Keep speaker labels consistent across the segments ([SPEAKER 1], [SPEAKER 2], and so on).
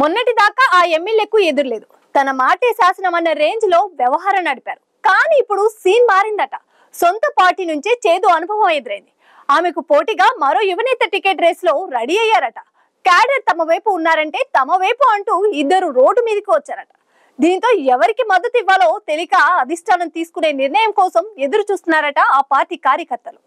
[SPEAKER 1] మొన్నటి దాకా ఆ ఎమ్మెల్యేకు ఎదురులేదు తన మాటే శాసనం అన్న రేంజ్ లో వ్యవహారం నడిపారు కానీ ఇప్పుడు సీన్ మారిందట సొంత పార్టీ నుంచే చేదు అనుభవం ఎదురైంది ఆమెకు పోటీగా మరో యువనేత టికెట్ రేస్ లో రెడీ అయ్యారట క్యాడర్ తమ వైపు ఉన్నారంటే తమ వైపు అంటూ ఇద్దరు రోడ్డు మీదకి వచ్చారట దీంతో ఎవరికి మద్దతు ఇవ్వాలో తెలియక అధిష్టానం తీసుకునే నిర్ణయం కోసం ఎదురు చూస్తున్నారట ఆ పార్టీ కార్యకర్తలు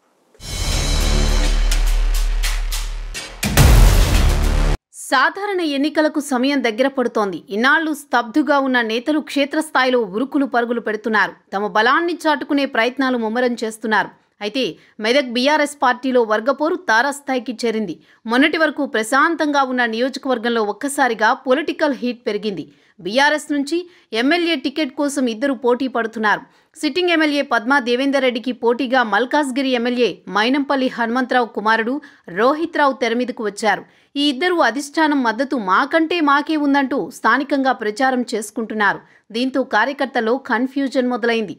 [SPEAKER 1] సాధారణ
[SPEAKER 2] ఎన్నికలకు సమయం దగ్గర పడుతోంది ఇన్నాళ్లు స్తబ్దుగా ఉన్న నేతలు క్షేత్రస్థాయిలో ఉరుకులు పరుగులు పెడుతున్నారు తమ బలాన్ని చాటుకునే ప్రయత్నాలు ముమ్మరం చేస్తున్నారు అయితే మెదక్ బీఆర్ఎస్ పార్టీలో వర్గపోరు తారాస్థాయికి చేరింది మొన్నటి వరకు ప్రశాంతంగా ఉన్న నియోజకవర్గంలో ఒక్కసారిగా పొలిటికల్ హీట్ పెరిగింది బీఆర్ఎస్ నుంచి ఎమ్మెల్యే టికెట్ కోసం ఇద్దరు పోటీ పడుతున్నారు సిట్టింగ్ ఎమ్మెల్యే పద్మా దేవేందర్ రెడ్డికి పోటీగా మల్కాజ్గిరి ఎమ్మెల్యే మైనంపల్లి హనుమంతరావు కుమారుడు రోహిత్ రావు తెరమీదకు వచ్చారు ఈ ఇద్దరు అధిష్టానం మద్దతు మాకంటే మాకే ఉందంటూ స్థానికంగా ప్రచారం చేసుకుంటున్నారు దీంతో కార్యకర్తలో కన్ఫ్యూజన్ మొదలైంది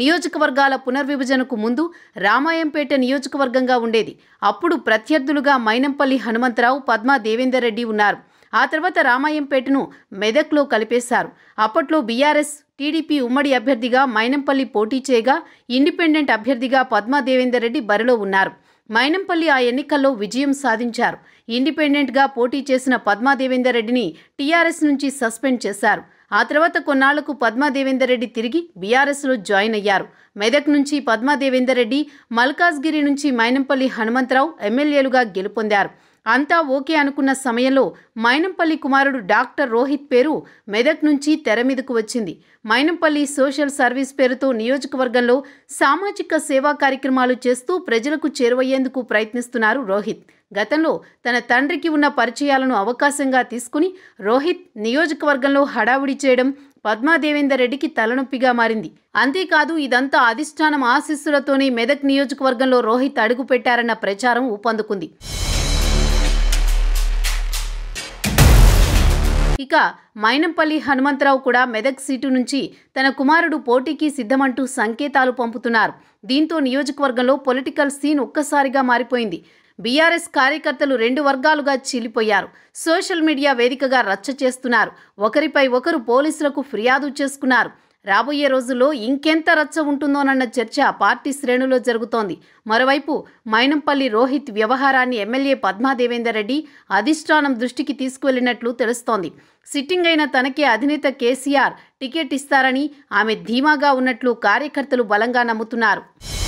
[SPEAKER 2] నియోజకవర్గాల పునర్విభజనకు ముందు రామాయంపేట నియోజకవర్గంగా ఉండేది అప్పుడు ప్రత్యర్థులుగా మైనంపల్లి హనుమంతరావు పద్మా దేవేందర్ రెడ్డి ఉన్నారు ఆ తర్వాత రామాయంపేటను మెదక్లో కలిపేశారు అప్పట్లో బీఆర్ఎస్ టీడీపీ ఉమ్మడి అభ్యర్థిగా మైనంపల్లి పోటీ చేయగా ఇండిపెండెంట్ అభ్యర్థిగా పద్మా దేవేందర్ రెడ్డి బరిలో ఉన్నారు మైనంపల్లి ఆ ఎన్నికల్లో విజయం సాధించారు ఇండిపెండెంట్గా పోటీ చేసిన పద్మా దేవేందర్ రెడ్డిని టీఆర్ఎస్ నుంచి సస్పెండ్ చేశారు ఆ తర్వాత కొన్నాళ్లకు పద్మా దేవేందర్ రెడ్డి తిరిగి బీఆర్ఎస్లో జాయిన్ అయ్యారు మెదక్ నుంచి పద్మా దేవేందర్ రెడ్డి మల్కాజ్గిరి నుంచి మైనంపల్లి హనుమంతరావు ఎమ్మెల్యేలుగా గెలుపొందారు అంతా ఓకే అనుకున్న సమయంలో మైనంపల్లి కుమారుడు డాక్టర్ రోహిత్ పేరు మెదక్ నుంచి తెర మీదకు వచ్చింది మైనంపల్లి సోషల్ సర్వీస్ పేరుతో నియోజకవర్గంలో సామాజిక సేవా కార్యక్రమాలు చేస్తూ ప్రజలకు చేరువయ్యేందుకు ప్రయత్నిస్తున్నారు రోహిత్ గతంలో తన తండ్రికి ఉన్న పరిచయాలను అవకాశంగా తీసుకుని రోహిత్ నియోజకవర్గంలో హడావుడి చేయడం పద్మాదేవేందర్ రెడ్డికి తలనొప్పిగా మారింది అంతేకాదు ఇదంతా అధిష్టానం ఆశీస్సులతోనే మెదక్ నియోజకవర్గంలో రోహిత్ అడుగుపెట్టారన్న ప్రచారం ఊపందుకుంది ఇక మైనంపల్లి హనుమంతరావు కూడా మెదక్ సీటు నుంచి తన కుమారుడు పోటీకి సిద్ధమంటూ సంకేతాలు పంపుతున్నారు దీంతో నియోజకవర్గంలో పొలిటికల్ సీన్ ఒక్కసారిగా మారిపోయింది బీఆర్ఎస్ కార్యకర్తలు రెండు వర్గాలుగా చీలిపోయారు సోషల్ మీడియా వేదికగా రచ్చ చేస్తున్నారు ఒకరిపై ఒకరు పోలీసులకు ఫిర్యాదు చేసుకున్నారు రాబోయే రోజుల్లో ఇంకెంత రచ్చ ఉంటుందోనన్న చర్చ పార్టీ శ్రేణులో జరుగుతోంది మరోవైపు మైనంపల్లి రోహిత్ వ్యవహారాన్ని ఎమ్మెల్యే పద్మాదేవేందర్ రెడ్డి అధిష్టానం దృష్టికి తీసుకువెళ్లినట్లు తెలుస్తోంది సిట్టింగ్ అయిన తనకే అధినేత కేసీఆర్ టికెట్ ఇస్తారని ఆమె ధీమాగా ఉన్నట్లు కార్యకర్తలు బలంగా నమ్ముతున్నారు